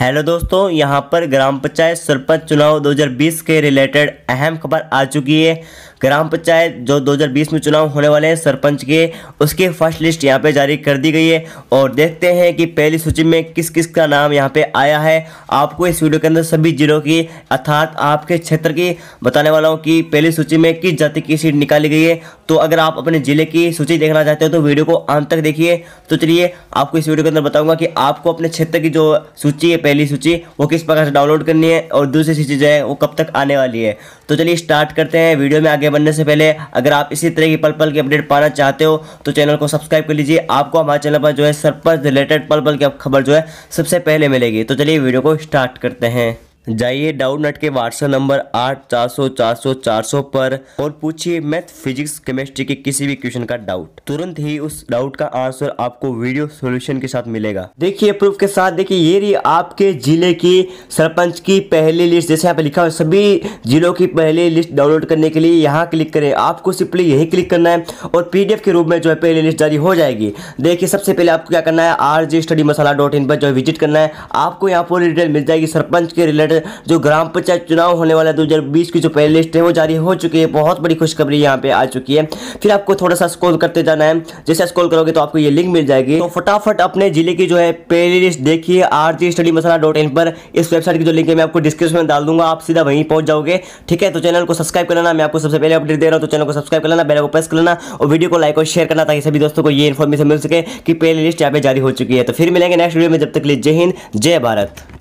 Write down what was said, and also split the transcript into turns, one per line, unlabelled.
hello दोस्तों यहां पर ग्राम पंचायत सरपंच चुनाव 2020 के रिलेटेड अहम खबर आ चुकी है ग्राम पंचायत जो 2020 में चुनाव होने वाले हैं सरपंच के उसकी फर्स्ट लिस्ट यहां पे जारी कर दी गई है और देखते हैं कि पहली सूची में किस किस का नाम यहां पे आया है आपको इस वीडियो के अंदर सभी जिलों की अर्थात आपके क्षेत्र की बताने वाला हूँ कि पहली सूची में किस जाति की सीट निकाली गई है तो अगर आप अपने ज़िले की सूची देखना चाहते हो तो वीडियो को अंत तक देखिए तो चलिए आपको इस वीडियो के अंदर बताऊँगा कि आपको अपने क्षेत्र की जो सूची है पहली सूची वो किस प्रकार से डाउनलोड करनी है और दूसरी सूची जो है वो कब तक आने वाली है तो चलिए स्टार्ट करते हैं वीडियो में आगे बढ़ने से पहले अगर आप इसी तरह की पल पल की अपडेट पाना चाहते हो तो चैनल को सब्सक्राइब कर लीजिए आपको हमारे चैनल पर जो है सरपंच रिलेटेड पल पल की खबर जो है सबसे पहले मिलेगी तो चलिए वीडियो को स्टार्ट करते हैं जाइए डाउट नट के व्हाट्सएप नंबर आठ चार सौ चार सौ चार सौ पर और पूछिए मैथ फिजिक्स केमिस्ट्री के किसी भी क्वेश्चन का डाउट तुरंत ही उस डाउट का आंसर आपको वीडियो सॉल्यूशन के साथ मिलेगा देखिए प्रूफ के साथ देखिए ये रही आपके जिले की सरपंच की पहली लिस्ट जैसे यहाँ पे लिखा हुआ सभी जिलों की पहली लिस्ट डाउनलोड करने के लिए यहाँ क्लिक करें आपको सिंपली यही क्लिक करना है और पी के रूप में जो है पहली लिस्ट जारी हो जाएगी देखिए सबसे पहले आपको क्या करना है R study masala dot in पर जो है विजिट करना है आपको यहाँ पूरी डिटेल मिल जाएगी सरपंच के रिलेटेड रिलेटेड जो ग्राम पंचायत चुनाव होने वाला है दो की जो पहली लिस्ट है वो जारी हो चुकी है बहुत बड़ी खुशखबरी यहाँ पे आ चुकी है फिर आपको थोड़ा सा स्कोल करते जाना है जैसे स्कोल करोगे तो आपको ये लिंक मिल जाएगी तो फटाफट अपने जिले की जो है पहली लिस्ट देखिए R study masala dot in पर इस वेबसाइट की जो लिंक है मैं आपको डिस्क्रिप्शन में डाल दूंगा आप सीधा वहीं पहुंच जाओगे ठीक है तो चैनल को सब्सक्राइब कर लेना मैं आपको सबसे पहले अपडेट दे रहा हूँ तो चैनल को सब्सक्राइब कर लेना बेल को प्रेस कर लेना और वीडियो को लाइक और शेयर करना ताकि सभी दोस्तों को ये इन्फॉर्मेशन मिल सके कि पहली लिस्ट यहाँ पे जारी हो चुकी है तो फिर मिलेंगे नेक्स्ट वीडियो में जब तक लिए जय हिंद जय भारत